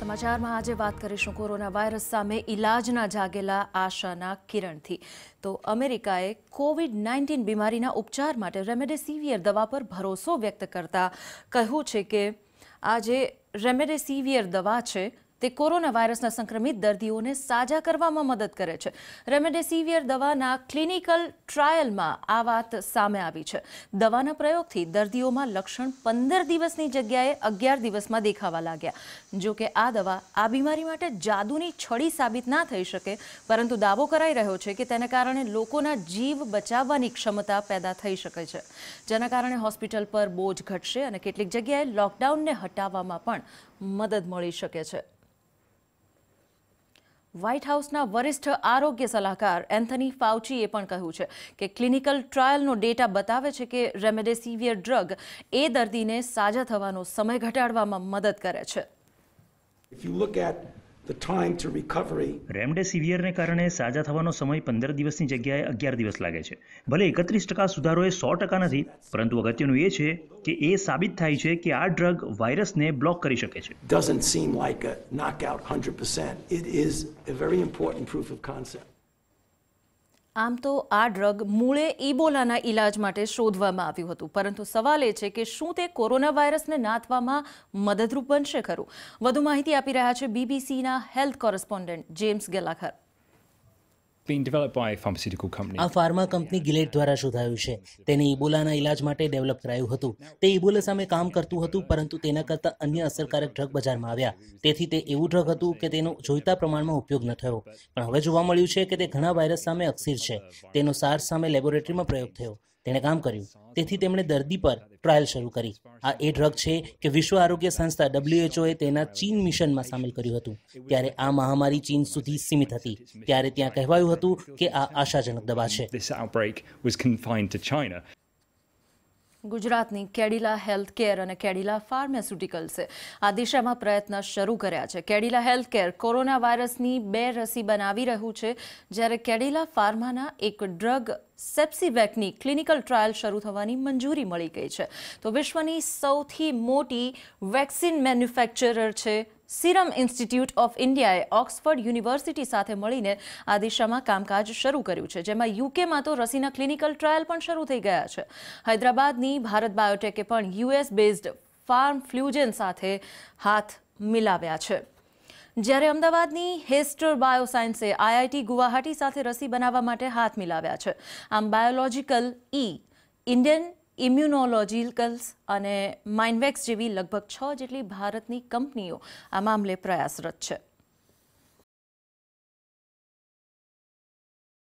સમાચારમાં આજે વાત કરીશું કોરોના વાયરસ સામે ઇલાજના જાગેલા આશાના કિરણથી તો અમેરિકાએ કોવિડ નાઇન્ટીન બીમારીના ઉપચાર માટે રેમડેસિવિયર દવા પર ભરોસો વ્યક્ત કરતા કહ્યું છે કે આ જે રેમડેસિવિયર દવા છે તે કોરોના વાયરસના સંક્રમિત દર્દીઓને સાજા કરવામાં મદદ કરે છે રેમડેસિવિયર દવાના ક્લિનિકલ ટ્રાયલમાં આ વાત સામે આવી છે દવાના પ્રયોગથી દર્દીઓમાં લક્ષણ પંદર દિવસની જગ્યાએ અગિયાર દિવસમાં દેખાવા લાગ્યા જો કે આ દવા આ બીમારી માટે જાદુની છડી સાબિત ના થઈ શકે પરંતુ દાવો કરાઈ રહ્યો છે કે તેને કારણે લોકોના જીવ બચાવવાની ક્ષમતા પેદા થઈ શકે છે જેના કારણે હોસ્પિટલ પર બોજ ઘટશે અને કેટલીક જગ્યાએ લોકડાઉનને હટાવવામાં પણ મદદ મળી શકે છે વ્હાઇટ હાઉસના વરિષ્ઠ આરોગ્ય સલાહકાર એન્થની ફાઉચીએ પણ કહ્યું છે કે ક્લિનિકલ ટ્રાયલનો ડેટા બતાવે છે કે રેમડેસિવિયર ડ્રગ એ દર્દીને સાજા થવાનો સમય ઘટાડવામાં મદદ કરે છે If you look at રેમડેસિવિયરને કારણે સાજા થવાનો સમય પંદર દિવસની જગ્યાએ અગિયાર દિવસ લાગે છે ભલે એકત્રીસ ટકા સુધારો એ સો ટકા નથી પરંતુ અગત્યનું એ છે કે એ સાબિત થાય છે કે આ ડ્રગ વાયરસને બ્લોક કરી શકે છે doesn't seem like a knockout 100%. It is a very important proof of concept. આમ તો આ ડ્રગ મૂળે ઇબોલાના ઇલાજ માટે શોધવામાં આવ્યું હતું પરંતુ સવાલ એ છે કે શું તે કોરોના વાયરસને નાથવામાં મદદરૂપ બનશે ખરું વધુ માહિતી આપી રહ્યા છે બીબીસીના હેલ્થ કોરસ્પોન્ડન્ટ જેમ્સ ગેલાખર આ ફાર્મા કંપની ગિલેટ દ્વારા શોધાયું છે તેને ઇબોલાના ઇલાજ માટે ડેવલપ કરાયું હતું તે ઇબોલા સામે કામ કરતું હતું પરંતુ તેના કરતાં અન્ય અસરકારક ડ્રગ બજારમાં આવ્યા તેથી તે એવું ડ્રગ હતું કે તેનો જોઈતા પ્રમાણમાં ઉપયોગ ન થયો પણ હવે જોવા મળ્યું છે કે તે ઘણા વાયરસ સામે અક્ષીર છે તેનો સાર્સ સામે લેબોરેટરીમાં પ્રયોગ થયો તેણે કામ કર્યું તેથી તેમણે દર્દી પર ટ્રાયલ શરૂ કરી આ એ ડ્રગ છે કે વિશ્વ આરોગ્ય સંસ્થા એ તેના ચીન મિશનમાં સામેલ કર્યું હતું ત્યારે આ મહામારી ચીન સુધી સીમિત હતી ત્યારે ત્યાં કહેવાયું હતું કે આ આશાજનક દવા છે ગુજરાતની કેડિલા હેલ્થ કેર અને કેડિલા ફાર્માસ્યુટિકલ્સે આ દિશામાં પ્રયત્ન શરૂ કર્યા છે કેડિલા હેલ્થ કેર કોરોના વાયરસની બે રસી બનાવી રહ્યું છે જ્યારે કેડિલા ફાર્માના એક ડ્રગ સેપ્સીવેકની ક્લિનિકલ ટ્રાયલ શરૂ થવાની મંજૂરી મળી ગઈ છે તો વિશ્વની સૌથી મોટી વેક્સિન મેન્યુફેક્ચરર છે સિરમ ઇન્સ્ટિટ્યૂટ ઓફ ઇન્ડિયાએ ઓક્સફર્ડ યુનિવર્સિટી સાથે મળીને આ દિશામાં કામકાજ શરૂ કર્યું છે જેમાં યુકેમાં તો રસીના ક્લિનિકલ ટ્રાયલ પણ શરૂ થઈ ગયા છે હૈદરાબાદની ભારત બાયોટેકે પણ યુએસ બેઝડ ફાર્મ ફ્લ્યુજન સાથે હાથ મિલાવ્યા છે જ્યારે અમદાવાદની હેસ્ટર બાયોસાયન્સે આઈઆઈટી ગુવાહાટી સાથે રસી બનાવવા માટે હાથ મિલાવ્યા છે આમ બાયોલોજીકલ ઈ ઇન્ડિયન ઇમ્યુનોલોજીકલ્સ અને માઇનવેક્સ જેવી લગભગ છ જેટલી ભારતની કંપનીઓ આ મામલે પ્રયાસરત છે